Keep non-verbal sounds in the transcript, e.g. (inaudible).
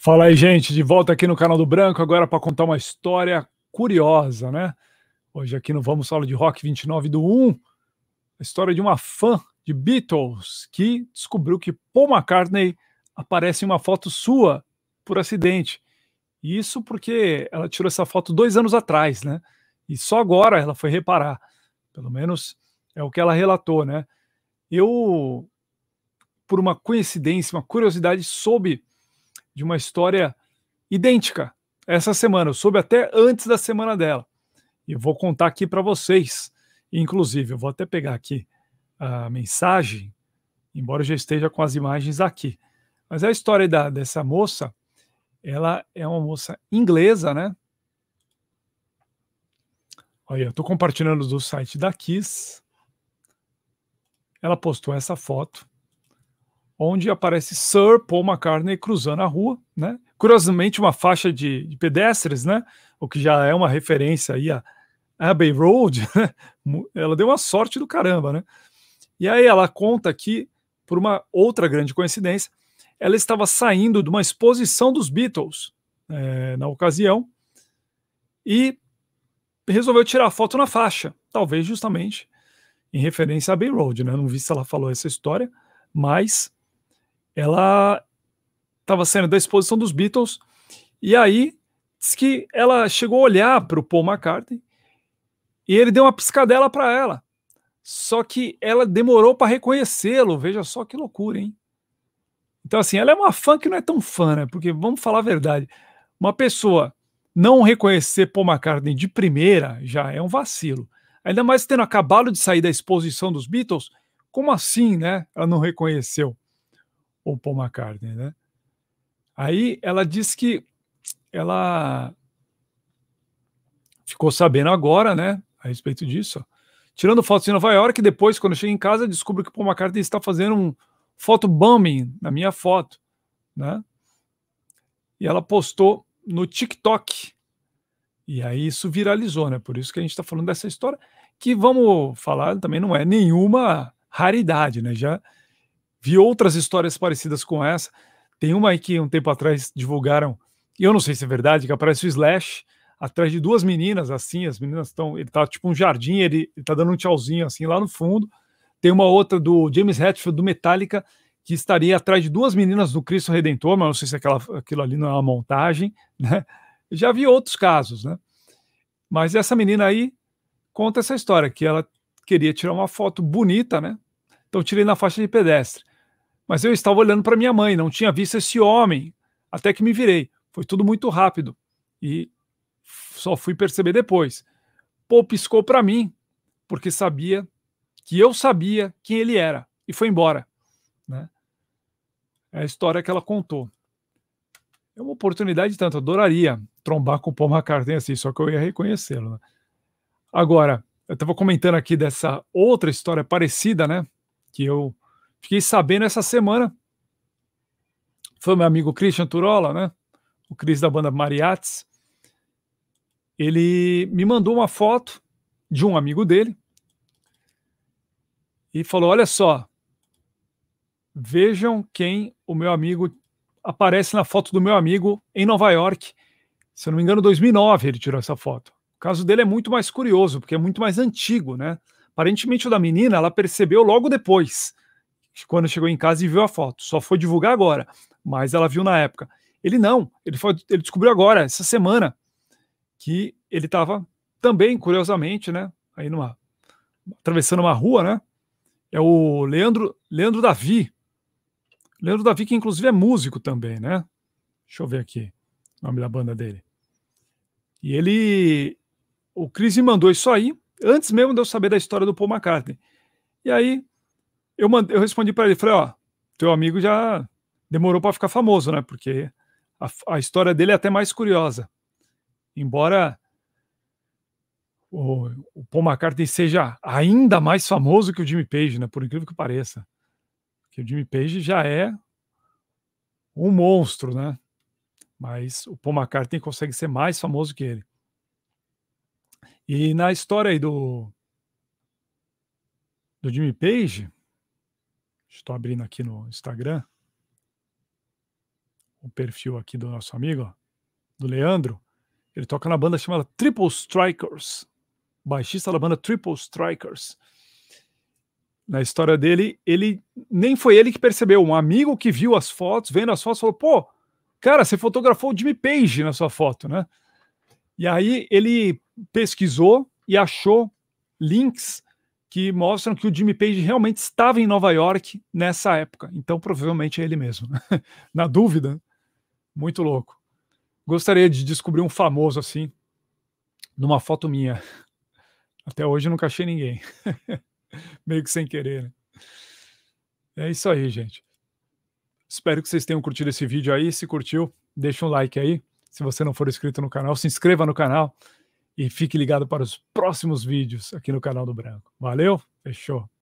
Fala aí, gente, de volta aqui no canal do Branco, agora para contar uma história curiosa, né? Hoje aqui no Vamos Sala de Rock 29 do 1, a história de uma fã de Beatles que descobriu que Paul McCartney aparece em uma foto sua por acidente. Isso porque ela tirou essa foto dois anos atrás, né? E só agora ela foi reparar. Pelo menos é o que ela relatou, né? Eu, por uma coincidência, uma curiosidade, soube de uma história idêntica essa semana. Eu soube até antes da semana dela. E vou contar aqui para vocês. Inclusive, eu vou até pegar aqui a mensagem, embora eu já esteja com as imagens aqui. Mas a história da, dessa moça, ela é uma moça inglesa, né? Olha, eu estou compartilhando do site da Kiss. Ela postou essa foto onde aparece Sir Paul McCartney cruzando a rua, né? Curiosamente, uma faixa de, de pedestres, né? O que já é uma referência aí a Abbey Road, (laughs) né? Ela deu uma sorte do caramba, né? E aí ela conta que, por uma outra grande coincidência, ela estava saindo de uma exposição dos Beatles é, na ocasião e resolveu tirar foto na faixa, talvez justamente em referência a Abbey Road, né? Não vi se ela falou essa história, mas ela estava sendo da exposição dos Beatles, e aí disse que ela chegou a olhar para o Paul McCartney e ele deu uma piscadela para ela. Só que ela demorou para reconhecê-lo. Veja só que loucura, hein? Então, assim, ela é uma fã que não é tão fã, né? Porque vamos falar a verdade: uma pessoa não reconhecer Paul McCartney de primeira já é um vacilo. Ainda mais tendo acabado de sair da exposição dos Beatles, como assim, né? Ela não reconheceu ou Paul McCartney, né? Aí ela diz que ela ficou sabendo agora, né, a respeito disso. Tirando fotos em Nova York, depois, quando eu chego em casa, descubro que Paul McCartney está fazendo um fotobombing na minha foto, né? E ela postou no TikTok. E aí isso viralizou, né? Por isso que a gente está falando dessa história, que vamos falar também não é nenhuma raridade, né? Já Vi outras histórias parecidas com essa. Tem uma aí que um tempo atrás divulgaram, e eu não sei se é verdade, que aparece o Slash atrás de duas meninas, assim, as meninas estão. Ele tá tipo um jardim, ele, ele tá dando um tchauzinho assim lá no fundo. Tem uma outra do James Hetfield, do Metallica, que estaria atrás de duas meninas do Cristo Redentor, mas não sei se aquela, aquilo ali não é uma montagem, (laughs) né? já vi outros casos, né? Mas essa menina aí conta essa história, que ela queria tirar uma foto bonita, né? Então tirei na faixa de pedestre. Mas eu estava olhando para minha mãe, não tinha visto esse homem, até que me virei. Foi tudo muito rápido e só fui perceber depois. Paul piscou para mim, porque sabia que eu sabia quem ele era e foi embora. Né? É a história que ela contou. É uma oportunidade tanto, adoraria trombar com o Paul McCartney assim, só que eu ia reconhecê-lo. Né? Agora, eu estava comentando aqui dessa outra história parecida, né? Que eu Fiquei sabendo essa semana. Foi meu amigo Christian Turola, né? O Cris da banda Mariates. Ele me mandou uma foto de um amigo dele e falou: Olha só, vejam quem o meu amigo aparece na foto do meu amigo em Nova York. Se eu não me engano, 2009 ele tirou essa foto. O caso dele é muito mais curioso, porque é muito mais antigo, né? Aparentemente o da menina, ela percebeu logo depois quando chegou em casa e viu a foto. Só foi divulgar agora, mas ela viu na época. Ele não, ele, foi, ele descobriu agora, essa semana, que ele estava também, curiosamente, né? Aí numa. atravessando uma rua, né? É o Leandro, Leandro Davi. Leandro Davi, que inclusive é músico também, né? Deixa eu ver aqui o nome da banda dele. E ele. O Chris me mandou isso aí, antes mesmo de eu saber da história do Paul McCartney. E aí eu, mandei, eu respondi para ele, falei, ó, teu amigo já demorou para ficar famoso, né? Porque a, a, história dele é até mais curiosa. Embora o, o, Paul McCartney seja ainda mais famoso que o Jimmy Page, né? Por incrível que pareça. Porque o Jimmy Page já é um monstro, né? Mas o Paul McCartney consegue ser mais famoso que ele. E na história aí do, do Jimmy Page, Estou abrindo aqui no Instagram o perfil aqui do nosso amigo, do Leandro. Ele toca na banda chamada Triple Strikers, baixista da banda Triple Strikers. Na história dele, ele nem foi ele que percebeu, um amigo que viu as fotos, vendo as fotos, falou: pô, cara, você fotografou o Jimmy Page na sua foto, né? E aí ele pesquisou e achou links que mostram que o Jimmy Page realmente estava em Nova York nessa época. Então, provavelmente é ele mesmo. (laughs) Na dúvida, muito louco. Gostaria de descobrir um famoso assim, numa foto minha. Até hoje nunca achei ninguém. (laughs) Meio que sem querer. Né? É isso aí, gente. Espero que vocês tenham curtido esse vídeo aí. Se curtiu, deixa um like aí. Se você não for inscrito no canal, se inscreva no canal e fique ligado para os próximos vídeos aqui no canal do Branco. Valeu, fechou.